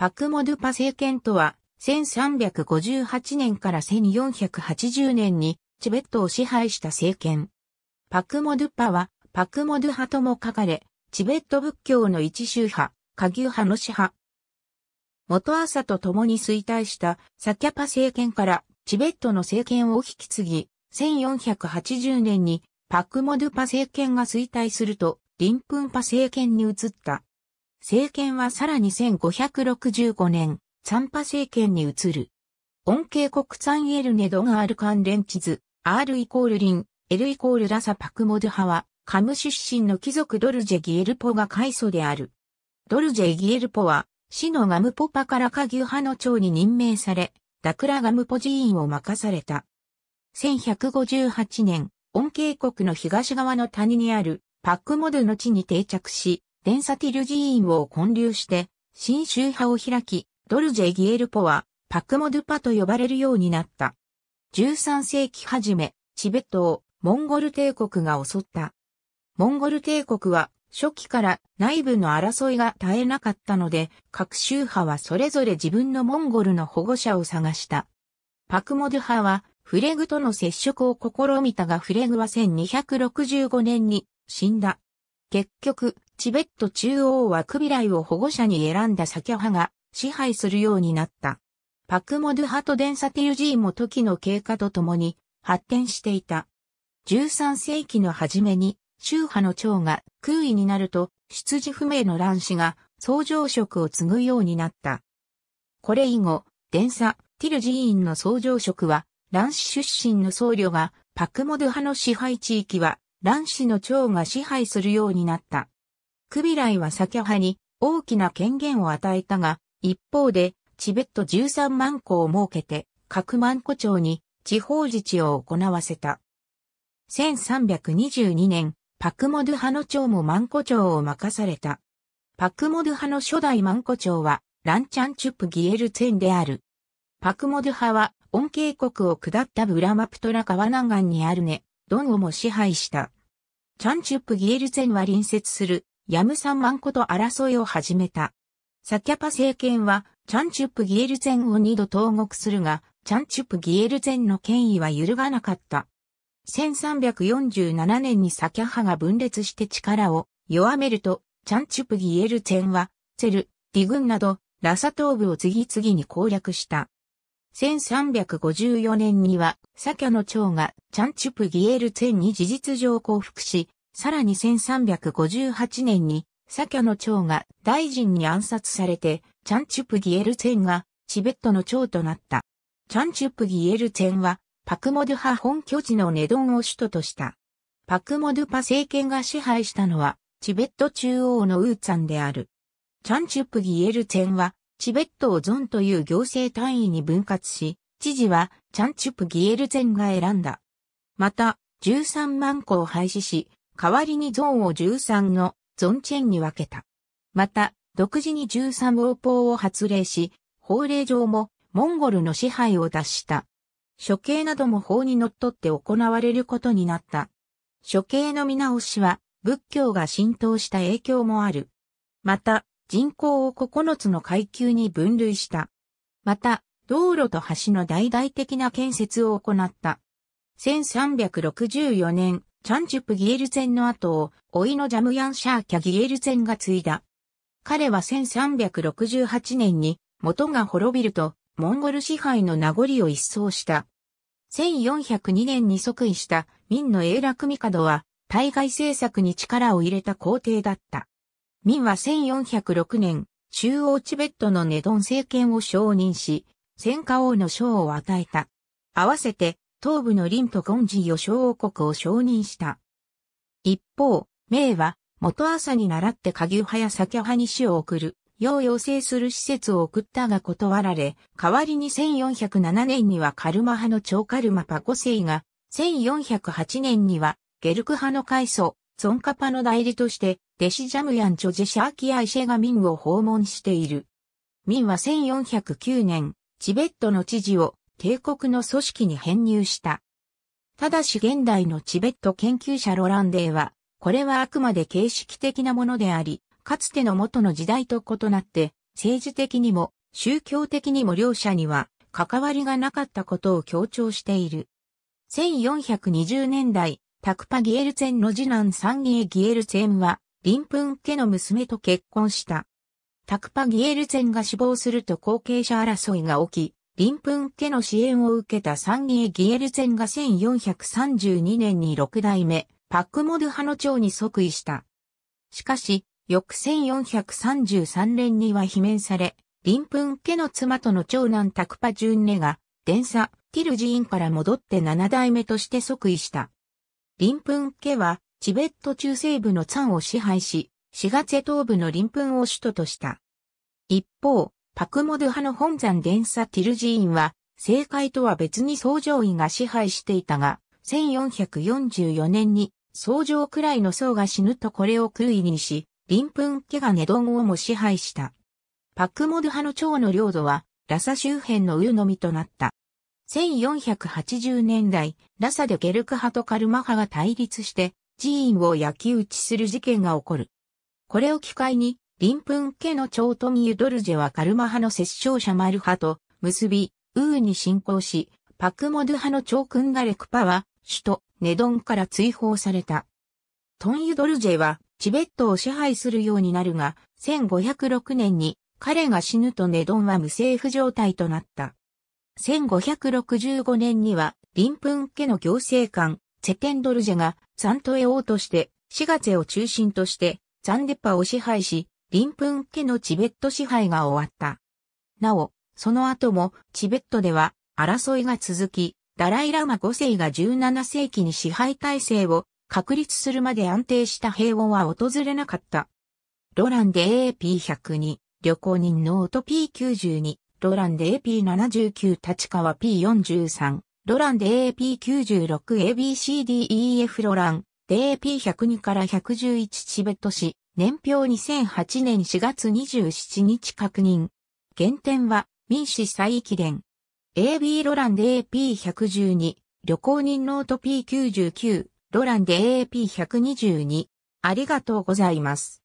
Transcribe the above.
パクモドゥパ政権とは、1358年から1480年にチベットを支配した政権。パクモドゥパは、パクモドゥ派とも書かれ、チベット仏教の一宗派、下牛派の支派。元朝と共に衰退したサキャパ政権からチベットの政権を引き継ぎ、1480年にパクモドゥパ政権が衰退すると、リンプンパ政権に移った。政権はさらに1565年、サンパ政権に移る。恩恵国産エルネドガール関連地図、R イコールリン、L イコールラサパクモド派は、カム出身の貴族ドルジェ・ギエルポが開祖である。ドルジェ・ギエルポは、死のガムポパからカギュ派の長に任命され、ダクラガムポ寺院を任された。1158年、恩恵国の東側の谷にあるパックモドの地に定着し、デンサティル寺院を建立して、新宗派を開き、ドルジェ・ギエルポは、パクモドゥパと呼ばれるようになった。13世紀初め、チベットをモンゴル帝国が襲った。モンゴル帝国は初期から内部の争いが絶えなかったので、各宗派はそれぞれ自分のモンゴルの保護者を探した。パクモドゥ派はフレグとの接触を試みたがフレグは1265年に死んだ。結局、チベット中央はクビライを保護者に選んだサキャ派が支配するようになった。パクモドゥ派とデンサティユジーも時の経過とともに発展していた。13世紀の初めに宗派の長が空位になると出自不明の乱子が総上職を継ぐようになった。これ以後、デンサ、ティル寺院の総上職は、乱子出身の僧侶が、パクモド派の支配地域は、乱子の長が支配するようになった。クビライはサキャ派に大きな権限を与えたが、一方で、チベット13万戸を設けて、各万戸町に地方自治を行わせた。1322年、パクモドゥ派の町も万個町を任された。パクモドゥ派の初代万個町は、ランチャンチュップギエルツェンである。パクモドゥ派は、恩恵国を下ったブラマプトラ川南岸にあるね、ドンをも支配した。チャンチュップギエルツェンは隣接するヤムサンマンコと争いを始めた。サキャパ政権は、チャンチュップギエルゼンを二度投獄するが、チャンチュップギエルゼンの権威は揺るがなかった。1347年にサキャ派が分裂して力を弱めると、チャンチュプギエルゼンは、ツェル、ディグンなど、ラサ東部を次々に攻略した。1354年には、サキャの長がチャンチュプギエルツェンに事実上降伏し、さらに1358年に、左ャの長が大臣に暗殺されて、チャンチュプギエルツェンがチベットの長となった。チャンチュプギエルツェンは、パクモドゥ派本拠地のネドンを首都とした。パクモドゥパ政権が支配したのは、チベット中央のウーツァンである。チャンチュプギエルツェンは、チベットをゾンという行政単位に分割し、知事はチャンチュプギエルツェンが選んだ。また、13万個を廃止し、代わりにゾーンを13のゾンチェンに分けた。また、独自に13王法を発令し、法令上もモンゴルの支配を脱した。処刑なども法に則っって行われることになった。処刑の見直しは仏教が浸透した影響もある。また、人口を9つの階級に分類した。また、道路と橋の大々的な建設を行った。1364年、チャンチュプ・ギエルゼンの後を、老いのジャムヤン・シャーキャ・ギエルゼンが継いだ。彼は1368年に、元が滅びると、モンゴル支配の名残を一掃した。1402年に即位した、明の英楽帝は、対外政策に力を入れた皇帝だった。明は1406年、中央チベットのネドン政権を承認し、戦火王の賞を与えた。合わせて、東部の林とゴンジーを小王国を承認した。一方、明は、元朝に習って下牛派や酒派に死を送る、要要請する施設を送ったが断られ、代わりに1407年にはカルマ派の長カルマパ五世が、1408年にはゲルク派の開祖、ゾンカパの代理として、弟子ジャムヤンチョジェシャーキアイシェガミンを訪問している。ミンは1409年、チベットの知事を帝国の組織に編入した。ただし現代のチベット研究者ロランデーは、これはあくまで形式的なものであり、かつての元の時代と異なって、政治的にも宗教的にも両者には関わりがなかったことを強調している。1420年代、タクパ・ギエルツェンの次男サンギエ・ギエルツェンは、リンプン家の娘と結婚した。タクパ・ギエルツェンが死亡すると後継者争いが起き、林奮家の支援を受けた三義ギエルセンが1432年に六代目、パックモド派の長に即位した。しかし、翌1433年には罷免され、林奮家の妻との長男タクパジュンネが、伝佐、ティル寺院から戻って七代目として即位した。林奮家は、チベット中西部のツァンを支配し、4月東部の林奮を首都とした。一方、パクモド派の本山伝佐ティル寺院は、政界とは別に総上位が支配していたが、1444年に総上くらいの僧が死ぬとこれを空位にし、林墳家がネドンをも支配した。パクモド派の長の領土は、ラサ周辺のウのみとなった。1480年代、ラサでゲルク派とカルマ派が対立して、寺院を焼き打ちする事件が起こる。これを機会に、リンプン家の長富ユドルジェはカルマ派の摂政者マル派と結び、ウーに侵攻し、パクモド派の長君ガレクパは、首都ネドンから追放された。トンユドルジェは、チベットを支配するようになるが、1506年に彼が死ぬとネドンは無政府状態となった。1565年には、リンプン家の行政官、セテンドルジェが、ザントエ王として、シガツェを中心として、ザンデパを支配し、林奮家のチベット支配が終わった。なお、その後もチベットでは争いが続き、ダライラマ5世が17世紀に支配体制を確立するまで安定した平穏は訪れなかった。ロランで AP102、旅行人ノート P92、ロランで AP79 立川 P43、ロランで AP96ABCDEF ロランで AP102 から111チベット市、年表2008年4月27日確認。原点は、民主再起連。AB ロランで AP112、旅行人ノート P99、ロランで AP122。ありがとうございます。